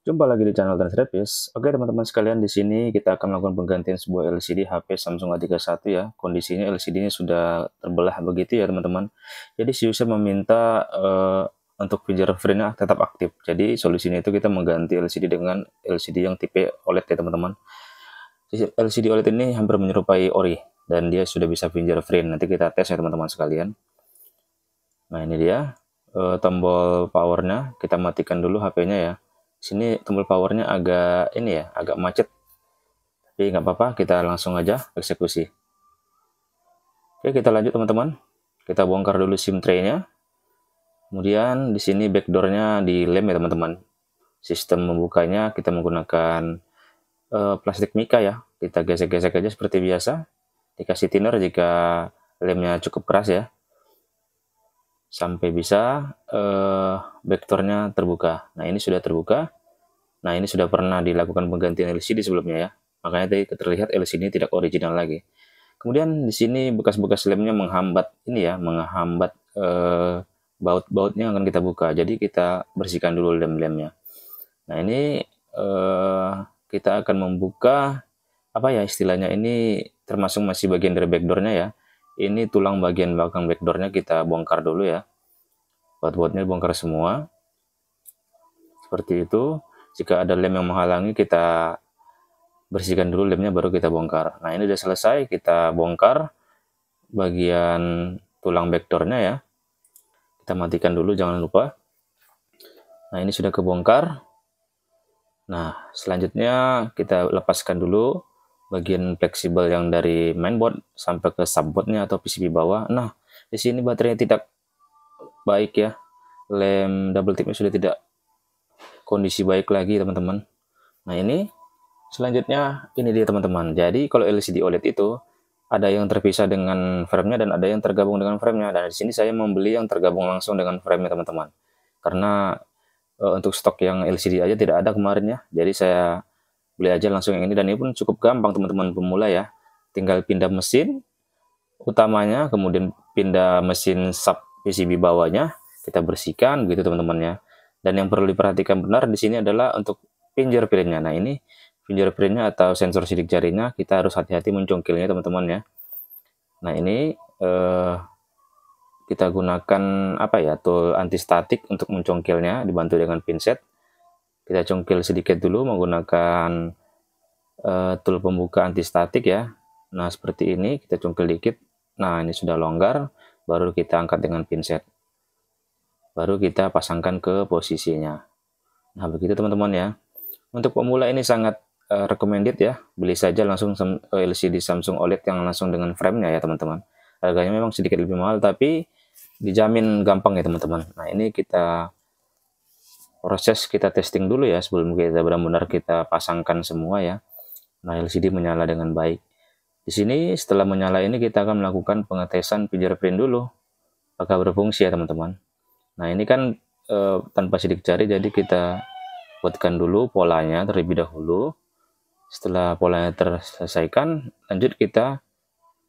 Jumpa lagi di channel Transrepis. Oke teman-teman sekalian di sini kita akan melakukan penggantian sebuah LCD HP Samsung A31 ya. Kondisinya lcd ini sudah terbelah begitu ya teman-teman. Jadi si user meminta uh, untuk fitur frame-nya tetap aktif. Jadi solusinya itu kita mengganti LCD dengan LCD yang tipe OLED ya teman-teman. LCD OLED ini hampir menyerupai ori dan dia sudah bisa fingerprint. Nanti kita tes ya teman-teman sekalian. Nah ini dia uh, tombol powernya. Kita matikan dulu HP-nya ya sini tombol powernya agak ini ya agak macet tapi nggak apa-apa kita langsung aja eksekusi oke kita lanjut teman-teman kita bongkar dulu sim tray-nya kemudian di sini backdoor di lem ya teman-teman sistem membukanya kita menggunakan uh, plastik mika ya kita gesek-gesek aja seperti biasa dikasih thinner jika lemnya cukup keras ya sampai bisa eh, vektornya terbuka. Nah ini sudah terbuka. Nah ini sudah pernah dilakukan penggantian LCD sebelumnya ya. Makanya tadi terlihat LCD ini tidak original lagi. Kemudian di sini bekas-bekas lemnya menghambat ini ya, menghambat uh, baut-bautnya akan kita buka. Jadi kita bersihkan dulu lem-lemnya. Nah ini eh, kita akan membuka apa ya istilahnya ini termasuk masih bagian dari backdoornya ya ini tulang bagian belakang backdoornya kita bongkar dulu ya buat-buatnya bongkar semua seperti itu jika ada lem yang menghalangi kita bersihkan dulu lemnya baru kita bongkar nah ini sudah selesai kita bongkar bagian tulang backdoornya ya kita matikan dulu jangan lupa nah ini sudah kebongkar nah selanjutnya kita lepaskan dulu bagian fleksibel yang dari mainboard sampai ke subboardnya atau PCB bawah. Nah, di sini baterainya tidak baik ya. Lem double tipnya sudah tidak kondisi baik lagi teman-teman. Nah ini selanjutnya ini dia teman-teman. Jadi kalau LCD OLED itu ada yang terpisah dengan framenya dan ada yang tergabung dengan framenya. Dan di sini saya membeli yang tergabung langsung dengan framenya teman-teman. Karena e, untuk stok yang LCD aja tidak ada kemarin ya. Jadi saya beli aja langsung yang ini dan ini pun cukup gampang teman-teman pemula ya tinggal pindah mesin utamanya kemudian pindah mesin sub PCB bawahnya kita bersihkan gitu teman-teman ya dan yang perlu diperhatikan benar di sini adalah untuk fingerprintnya nah ini fingerprintnya atau sensor sidik jarinya kita harus hati-hati mencongkelnya teman-teman ya nah ini eh, kita gunakan apa ya tool anti statik untuk mencongkelnya dibantu dengan pinset kita congkel sedikit dulu menggunakan uh, tool pembuka antistatik ya nah seperti ini kita congkel dikit nah ini sudah longgar baru kita angkat dengan pinset baru kita pasangkan ke posisinya nah begitu teman-teman ya untuk pemula ini sangat uh, recommended ya beli saja langsung eh, LCD Samsung OLED yang langsung dengan framenya ya teman-teman harganya memang sedikit lebih mahal tapi dijamin gampang ya teman-teman nah ini kita proses kita testing dulu ya sebelum kita benar-benar kita pasangkan semua ya. Nah, LCD menyala dengan baik. Di sini setelah menyala ini kita akan melakukan pengetesan fingerprint dulu apakah berfungsi ya teman-teman. Nah, ini kan e, tanpa sidik jari jadi kita buatkan dulu polanya terlebih dahulu. Setelah polanya terselesaikan, lanjut kita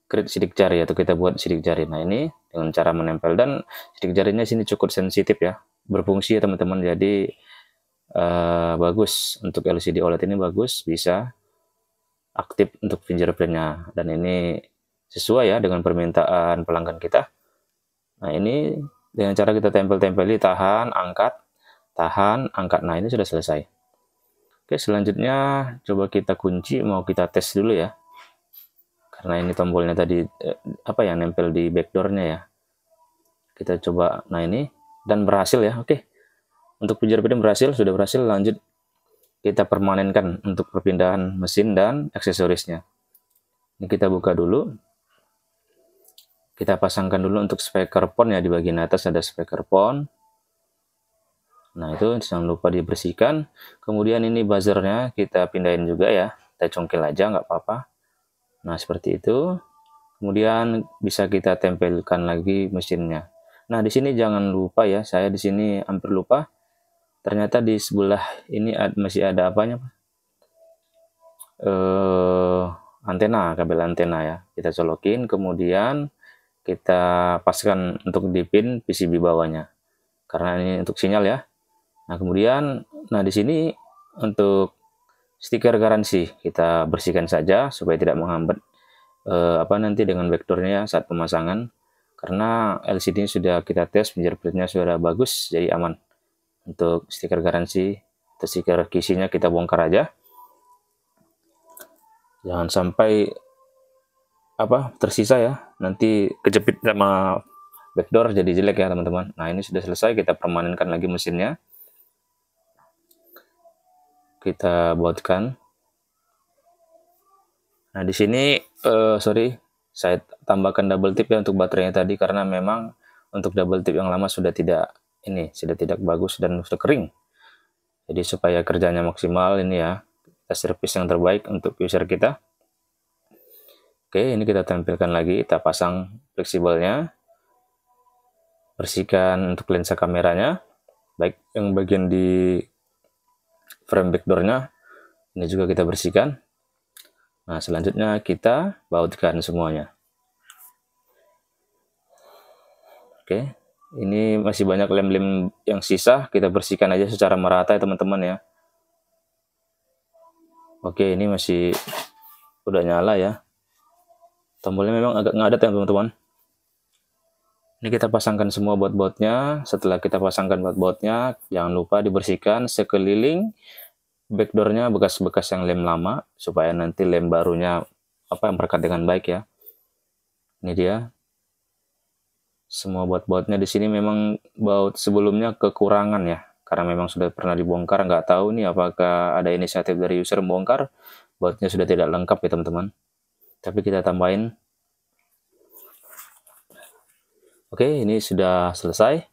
create sidik jari atau kita buat sidik jari. Nah, ini dengan cara menempel dan sidik jarinya sini cukup sensitif ya berfungsi ya teman-teman. Jadi uh, bagus untuk LCD OLED ini bagus bisa aktif untuk fingerprintnya dan ini sesuai ya dengan permintaan pelanggan kita. Nah ini dengan cara kita tempel-tempeli, tahan, angkat, tahan, angkat. Nah ini sudah selesai. Oke selanjutnya coba kita kunci, mau kita tes dulu ya. Karena ini tombolnya tadi eh, apa yang nempel di backdoornya ya. Kita coba, nah ini dan berhasil ya. Oke. Untuk pijar PDM berhasil, sudah berhasil lanjut kita permanenkan untuk perpindahan mesin dan aksesorisnya. Ini kita buka dulu. Kita pasangkan dulu untuk speaker phone ya di bagian atas ada speaker phone. Nah, itu jangan lupa dibersihkan. Kemudian ini buzzernya kita pindahin juga ya. Kita congkel aja nggak apa-apa. Nah, seperti itu. Kemudian bisa kita tempelkan lagi mesinnya. Nah, di sini jangan lupa ya, saya di sini hampir lupa. Ternyata di sebelah ini masih ada apanya, Pak? Eh, antena, kabel antena ya. Kita colokin, kemudian kita paskan untuk di pin PCB bawahnya. Karena ini untuk sinyal ya. Nah, kemudian nah di sini untuk stiker garansi kita bersihkan saja supaya tidak menghambat eh, apa nanti dengan vektornya saat pemasangan karena LCD sudah kita tes fingerprintnya sudah bagus jadi aman untuk stiker garansi atau stiker kisinya kita bongkar aja jangan sampai apa tersisa ya nanti kejepit sama backdoor jadi jelek ya teman-teman nah ini sudah selesai kita permanenkan lagi mesinnya kita buatkan nah di sini uh, sorry saya tambahkan double tip ya untuk baterainya tadi karena memang untuk double tip yang lama sudah tidak ini sudah tidak bagus dan sudah kering jadi supaya kerjanya maksimal ini ya kita servis yang terbaik untuk user kita oke ini kita tampilkan lagi kita pasang fleksibelnya bersihkan untuk lensa kameranya baik yang bagian di frame backdoornya ini juga kita bersihkan Nah, selanjutnya kita bautkan semuanya. Oke, ini masih banyak lem-lem yang sisa, kita bersihkan aja secara merata ya teman-teman ya. Oke, ini masih udah nyala ya. Tombolnya memang agak ngadat ya teman-teman. Ini kita pasangkan semua baut-bautnya. Setelah kita pasangkan baut-bautnya, jangan lupa dibersihkan sekeliling backdoornya bekas-bekas yang lem lama supaya nanti lem barunya apa yang berkat dengan baik ya ini dia semua baut-bautnya di sini memang baut sebelumnya kekurangan ya karena memang sudah pernah dibongkar nggak tahu nih apakah ada inisiatif dari user membongkar bautnya sudah tidak lengkap ya teman-teman tapi kita tambahin oke ini sudah selesai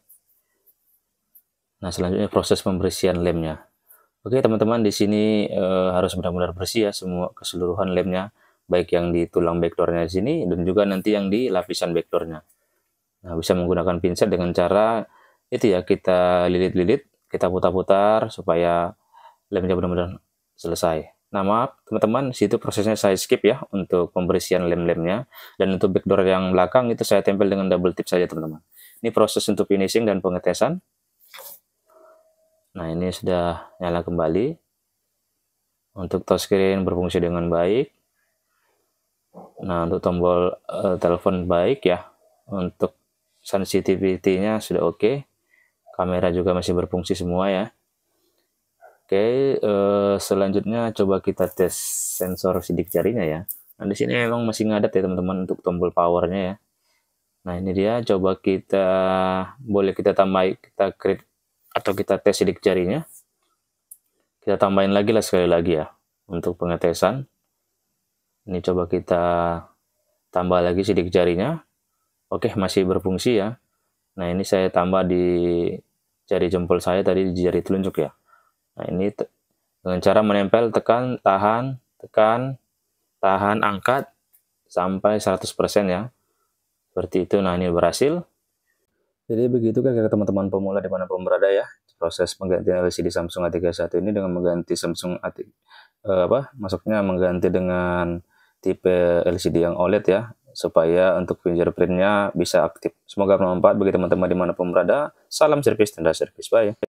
nah selanjutnya proses pembersihan lemnya Oke teman-teman di sini e, harus benar-benar bersih ya semua keseluruhan lemnya baik yang di tulang backdoornya di sini dan juga nanti yang di lapisan backdoornya. Nah bisa menggunakan pinset dengan cara itu ya kita lilit-lilit kita putar-putar supaya lemnya benar-benar selesai. Nah maaf teman-teman situ prosesnya saya skip ya untuk pembersihan lem-lemnya dan untuk backdoor yang belakang itu saya tempel dengan double tip saja teman-teman. Ini proses untuk finishing dan pengetesan. Nah, ini sudah nyala kembali. Untuk touchscreen berfungsi dengan baik. Nah, untuk tombol uh, telepon baik ya. Untuk sensitivity-nya sudah oke. Okay. Kamera juga masih berfungsi semua ya. Oke, okay, uh, eh, selanjutnya coba kita tes sensor sidik jarinya ya. Nah, di sini memang masih ngadat ya teman-teman untuk tombol powernya ya. Nah, ini dia coba kita boleh kita tambah kita create atau kita tes sidik jarinya. Kita tambahin lagi lah sekali lagi ya untuk pengetesan. Ini coba kita tambah lagi sidik jarinya. Oke, masih berfungsi ya. Nah, ini saya tambah di jari jempol saya tadi di jari telunjuk ya. Nah, ini dengan cara menempel, tekan, tahan, tekan, tahan, angkat sampai 100% ya. Seperti itu. Nah, ini berhasil. Jadi begitu kan kira teman-teman pemula di mana pun berada ya proses penggantian LCD Samsung A31 ini dengan mengganti Samsung A eh, apa masuknya mengganti dengan tipe LCD yang OLED ya supaya untuk fingerprintnya bisa aktif. Semoga bermanfaat bagi teman-teman di mana pun berada. Salam servis tenda servis bye.